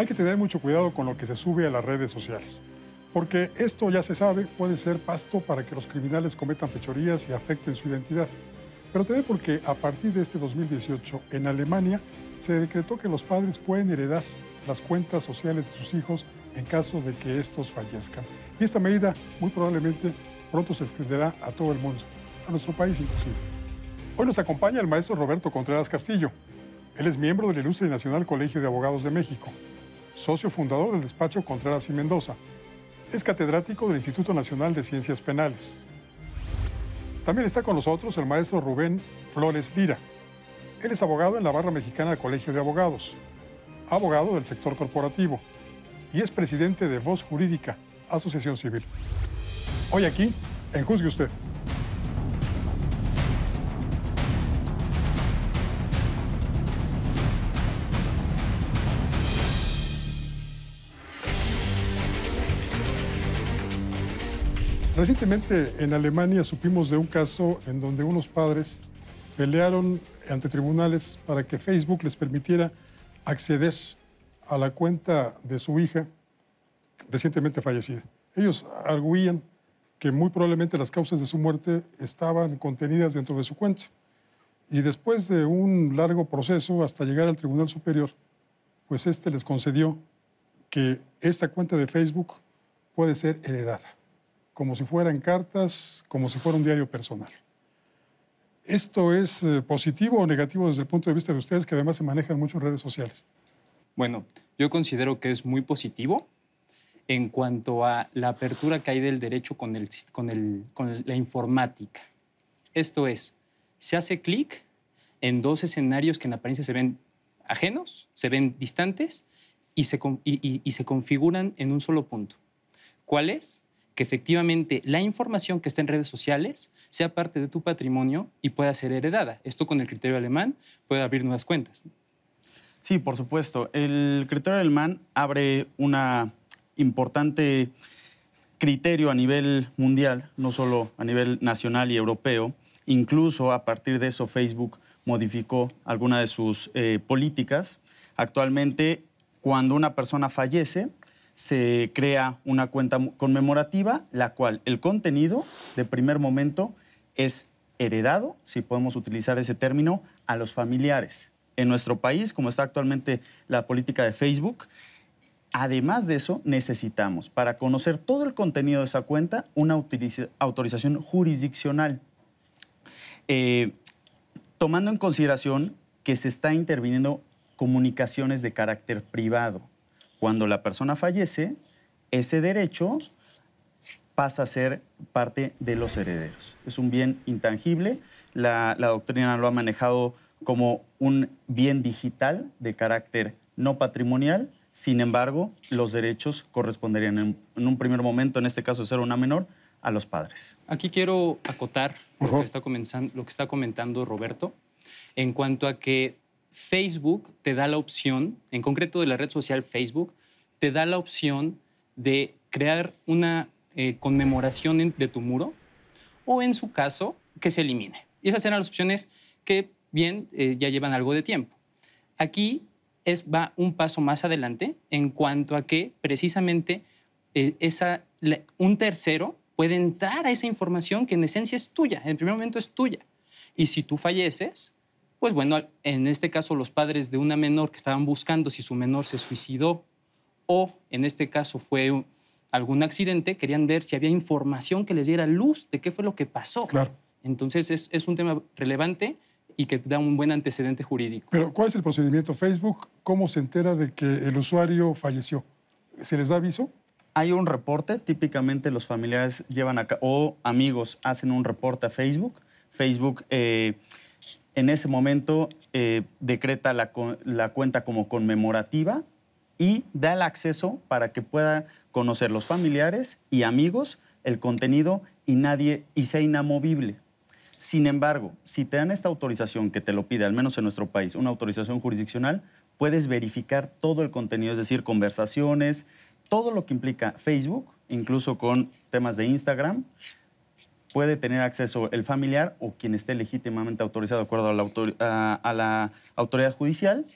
hay que tener mucho cuidado con lo que se sube a las redes sociales, porque esto ya se sabe puede ser pasto para que los criminales cometan fechorías y afecten su identidad. Pero también porque a partir de este 2018 en Alemania se decretó que los padres pueden heredar las cuentas sociales de sus hijos en caso de que estos fallezcan. Y esta medida muy probablemente pronto se extenderá a todo el mundo, a nuestro país inclusive. Hoy nos acompaña el maestro Roberto Contreras Castillo. Él es miembro del Ilustre Nacional Colegio de Abogados de México socio fundador del despacho Contreras y Mendoza. Es catedrático del Instituto Nacional de Ciencias Penales. También está con nosotros el maestro Rubén Flores Lira. Él es abogado en la barra mexicana del Colegio de Abogados, abogado del sector corporativo y es presidente de Voz Jurídica, Asociación Civil. Hoy aquí, en Juzgue Usted. Recientemente en Alemania supimos de un caso en donde unos padres pelearon ante tribunales para que Facebook les permitiera acceder a la cuenta de su hija recientemente fallecida. Ellos arguían que muy probablemente las causas de su muerte estaban contenidas dentro de su cuenta. Y después de un largo proceso hasta llegar al Tribunal Superior, pues este les concedió que esta cuenta de Facebook puede ser heredada como si fueran cartas, como si fuera un diario personal. ¿Esto es eh, positivo o negativo desde el punto de vista de ustedes que además se manejan mucho en redes sociales? Bueno, yo considero que es muy positivo en cuanto a la apertura que hay del derecho con, el, con, con la informática. Esto es, se hace clic en dos escenarios que en apariencia se ven ajenos, se ven distantes y se, y se configuran en un solo punto. ¿Cuál es? que efectivamente la información que está en redes sociales sea parte de tu patrimonio y pueda ser heredada. Esto con el criterio alemán puede abrir nuevas cuentas. Sí, por supuesto. El criterio alemán abre un importante criterio a nivel mundial, no solo a nivel nacional y europeo. Incluso a partir de eso Facebook modificó algunas de sus eh, políticas. Actualmente, cuando una persona fallece, se crea una cuenta conmemorativa, la cual el contenido de primer momento es heredado, si podemos utilizar ese término, a los familiares. En nuestro país, como está actualmente la política de Facebook, además de eso, necesitamos, para conocer todo el contenido de esa cuenta, una autorización jurisdiccional. Eh, tomando en consideración que se está interviniendo comunicaciones de carácter privado. Cuando la persona fallece, ese derecho pasa a ser parte de los herederos. Es un bien intangible. La, doctrina lo ha manejado como un bien digital de carácter no patrimonial. Sin embargo, los derechos corresponderían en, un primer momento, en este caso de ser una menor, a los padres. Aquí quiero acotar lo que está comentando Roberto en cuanto a que Facebook te da la opción, en concreto de la red social Facebook, te da la opción de crear una eh, conmemoración de tu muro o en su caso que se elimine. Y esas eran las opciones que bien eh, ya llevan algo de tiempo. Aquí es, va un paso más adelante en cuanto a que precisamente eh, un tercero puede entrar a esa información que en esencia es tuya, en primer momento es tuya. Y si tú falleces, pues bueno, en este caso los padres de una menor que estaban buscando si su menor se suicidó o en este caso fue algún accidente, querían ver si había información que les diera luz de qué fue lo que pasó. Claro. Entonces es, un tema relevante y que da un buen antecedente jurídico. Pero ¿cuál es el procedimiento Facebook? ¿Cómo se entera de que el usuario falleció? ¿Se les da aviso? Hay un reporte, típicamente los familiares llevan acá o amigos hacen un reporte a Facebook. Facebook eh, en ese momento eh, decreta la, la, cuenta como conmemorativa y da el acceso para que pueda conocer los familiares y amigos el contenido y nadie y sea inamovible. Sin embargo, si te dan esta autorización que te lo pide, al menos en nuestro país, una autorización jurisdiccional, puedes verificar todo el contenido, es decir, conversaciones, todo lo que implica Facebook, incluso con temas de Instagram, puede tener acceso el familiar o quien esté legítimamente autorizado de acuerdo a la, autoridad judicial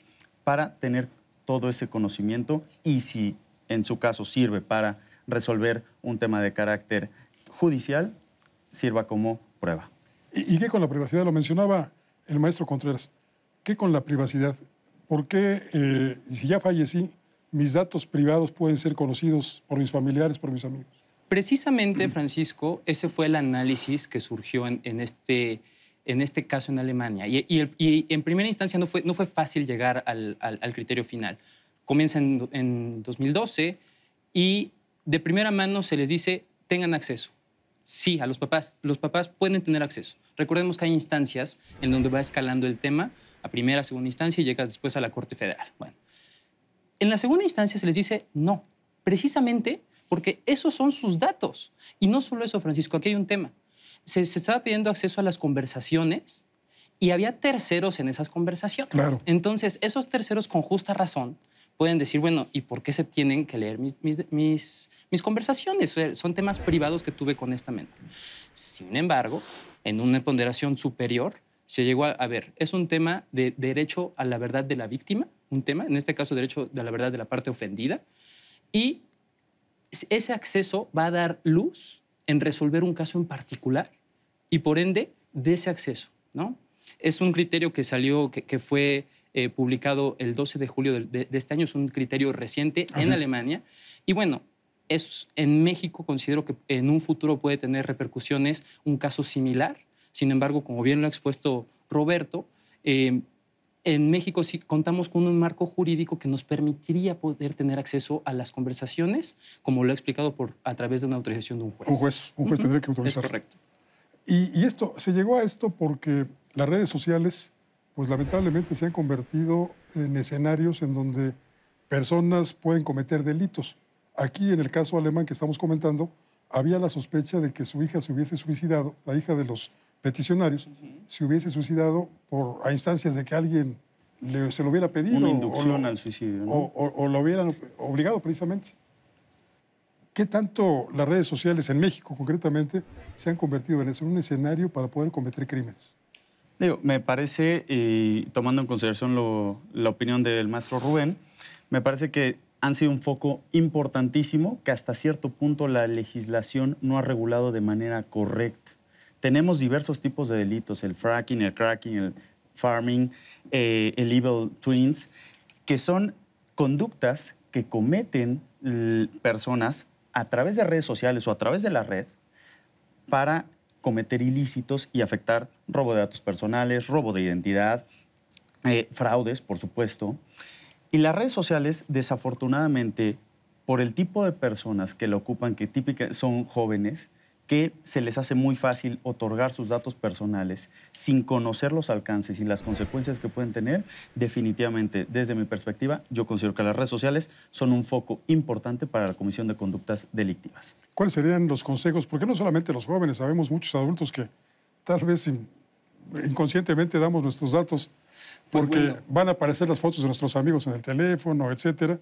para tener todo ese conocimiento y si en su caso sirve para resolver un tema de carácter judicial, sirva como prueba. ¿Y, qué con la privacidad? Lo mencionaba el maestro Contreras. ¿Qué con la privacidad? ¿Por qué eh, si ya fallecí, mis datos privados pueden ser conocidos por mis familiares, por mis amigos? Precisamente, mm. Francisco, ese fue el análisis que surgió en, este, en este caso en Alemania. Y, en primera instancia no fue, no fue fácil llegar al, criterio final. Comienza en, en 2012 y de primera mano se les dice, tengan acceso. Sí, a los papás, los papás pueden tener acceso. Recordemos que hay instancias en donde va escalando el tema a primera, segunda instancia y llega después a la Corte Federal. Bueno, en la segunda instancia se les dice no, precisamente porque esos son sus datos. Y no solo eso, Francisco, aquí hay un tema. Se, estaba pidiendo acceso a las conversaciones y había terceros en esas conversaciones. Entonces, esos terceros con justa razón pueden decir, bueno, ¿y por qué se tienen que leer mis, mis, conversaciones? Son temas privados que tuve con esta mente. Sin embargo, en una ponderación superior, se llegó a, a, ver, es un tema de derecho a la verdad de la víctima, un tema, en este caso derecho a la verdad de la parte ofendida, y ese acceso va a dar luz en resolver un caso en particular y por ende de ese acceso. ¿no? Es un criterio que salió, que, fue eh, publicado el 12 de julio de, este año, es un criterio reciente en Alemania. Y bueno, es, en México considero que en un futuro puede tener repercusiones un caso similar. Sin embargo, como bien lo ha expuesto Roberto, eh, en México sí contamos con un marco jurídico que nos permitiría poder tener acceso a las conversaciones, como lo he explicado por, a través de una autorización de un juez. Un juez, un juez tendría que autorizar. Es correcto. Y, y, esto, se llegó a esto porque las redes sociales, pues lamentablemente se han convertido en escenarios en donde personas pueden cometer delitos. Aquí, en el caso alemán que estamos comentando, había la sospecha de que su hija se hubiese suicidado, la hija de los peticionarios, se hubiese suicidado por, a instancias de que alguien se lo hubiera pedido. Una inducción o lo, al suicidio. O, lo hubieran obligado precisamente. ¿Qué tanto las redes sociales en México concretamente se han convertido en eso, un escenario para poder cometer crímenes? Digo, me parece, tomando en consideración la opinión del maestro Rubén, me parece que han sido un foco importantísimo que hasta cierto punto la legislación no ha regulado de manera correcta tenemos diversos tipos de delitos, el fracking, el cracking, el farming, eh, el evil twins, que son conductas que cometen personas a través de redes sociales o a través de la red para cometer ilícitos y afectar robo de datos personales, robo de identidad, eh, fraudes, por supuesto. Y las redes sociales, desafortunadamente, por el tipo de personas que lo ocupan, que son jóvenes, que se les hace muy fácil otorgar sus datos personales sin conocer los alcances y las consecuencias que pueden tener, definitivamente, desde mi perspectiva, yo considero que las redes sociales son un foco importante para la comisión de conductas delictivas. ¿Cuáles serían los consejos? Porque no solamente los jóvenes, sabemos muchos adultos que tal vez inconscientemente damos nuestros datos pues porque van a aparecer las fotos de nuestros amigos en el teléfono, etcétera,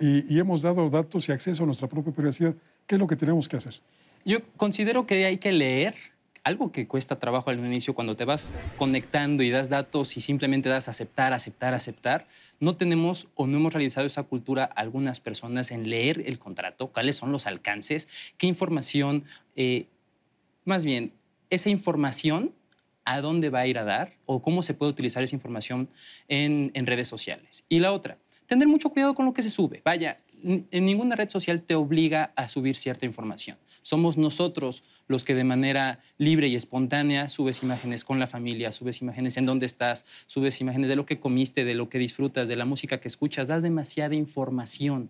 y hemos dado datos y acceso a nuestra propia privacidad. ¿Qué es lo que tenemos que hacer? Yo considero que hay que leer algo que cuesta trabajo al inicio cuando te vas conectando y das datos y simplemente das aceptar, aceptar, aceptar, no tenemos o no hemos realizado esa cultura algunas personas en leer el contrato, cuáles son los alcances, qué información, eh, más bien, esa información a dónde va a ir a dar o cómo se puede utilizar esa información en, en redes sociales. Y la otra, tener mucho cuidado con lo que se sube. Vaya, en ninguna red social te obliga a subir cierta información. Somos nosotros los que de manera libre y espontánea subes imágenes con la familia, subes imágenes en dónde estás, subes imágenes de lo que comiste, de lo que disfrutas, de la música que escuchas, das demasiada información.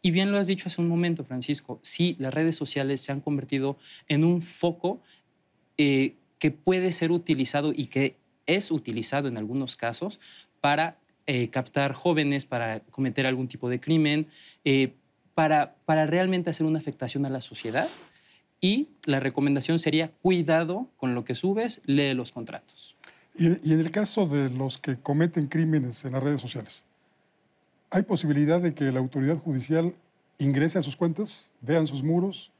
Y bien lo has dicho hace un momento, Francisco, sí, las redes sociales se han convertido en un foco eh, que puede ser utilizado y que es utilizado en algunos casos para eh, captar jóvenes, para cometer algún tipo de crimen, eh, para realmente hacer una afectación a la sociedad y la recomendación sería cuidado con lo que subes, lee los contratos. Y, en el caso de los que cometen crímenes en las redes sociales, ¿hay posibilidad de que la autoridad judicial ingrese a sus cuentas, vean sus muros,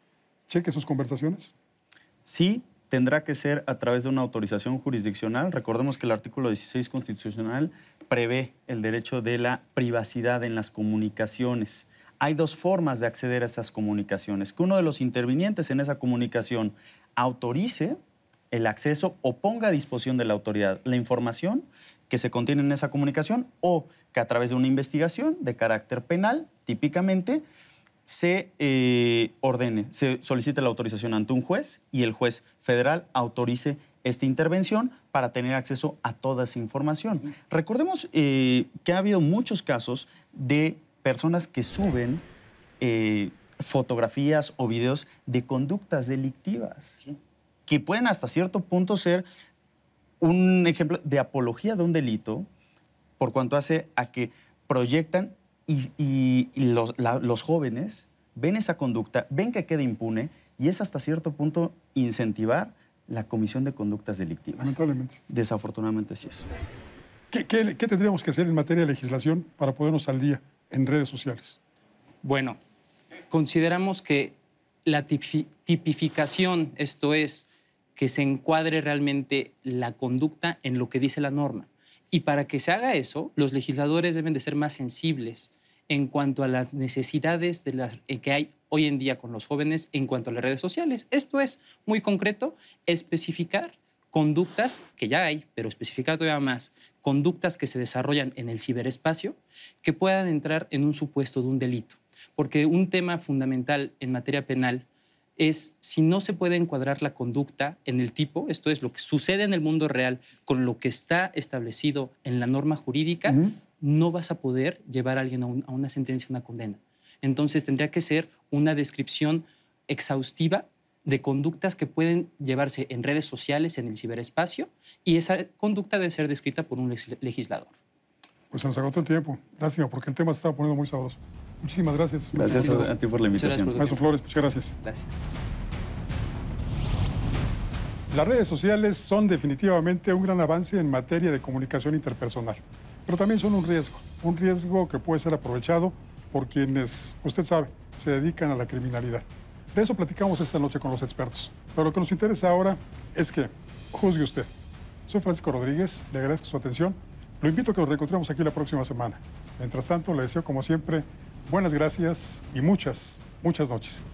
cheque sus conversaciones? Sí, tendrá que ser a través de una autorización jurisdiccional. Recordemos que el artículo 16 constitucional prevé el derecho de la privacidad en las comunicaciones hay dos formas de acceder a esas comunicaciones. Que uno de los intervinientes en esa comunicación autorice el acceso o ponga a disposición de la autoridad la información que se contiene en esa comunicación o que a través de una investigación de carácter penal, típicamente, se eh, ordene, se solicite la autorización ante un juez y el juez federal autorice esta intervención para tener acceso a toda esa información. Recordemos eh, que ha habido muchos casos de personas que suben eh, fotografías o videos de conductas delictivas, que pueden hasta cierto punto ser un ejemplo de apología de un delito, por cuanto hace a que proyectan y, los, jóvenes ven esa conducta, ven que queda impune y es hasta cierto punto incentivar la comisión de conductas delictivas. Lamentablemente. Desafortunadamente sí es. ¿Qué, qué, qué tendríamos que hacer en materia de legislación para podernos al día? en redes sociales? Bueno, consideramos que la tipificación, esto es, que se encuadre realmente la conducta en lo que dice la norma. Y para que se haga eso, los legisladores deben de ser más sensibles en cuanto a las necesidades de las, eh, que hay hoy en día con los jóvenes en cuanto a las redes sociales. Esto es muy concreto, especificar conductas que ya hay, pero especificar todavía más, conductas que se desarrollan en el ciberespacio que puedan entrar en un supuesto de un delito. Porque un tema fundamental en materia penal es si no se puede encuadrar la conducta en el tipo, esto es lo que sucede en el mundo real con lo que está establecido en la norma jurídica, no vas a poder llevar a alguien a, una sentencia, una condena. Entonces tendría que ser una descripción exhaustiva de conductas que pueden llevarse en redes sociales, en el ciberespacio, y esa conducta debe ser descrita por un legislador. Pues se nos agotó el tiempo. Lástima, porque el tema se estaba poniendo muy sabroso. Muchísimas gracias. Gracias, a ti por la invitación. Maestro Flores, muchas gracias. Gracias. Las redes sociales son definitivamente un gran avance en materia de comunicación interpersonal, pero también son un riesgo, un riesgo que puede ser aprovechado por quienes, usted sabe, se dedican a la criminalidad. De eso platicamos esta noche con los expertos. Pero lo que nos interesa ahora es que juzgue usted. Soy Francisco Rodríguez, le agradezco su atención. Lo invito a que nos reencontremos aquí la próxima semana. Mientras tanto, le deseo como siempre buenas gracias y muchas, muchas noches.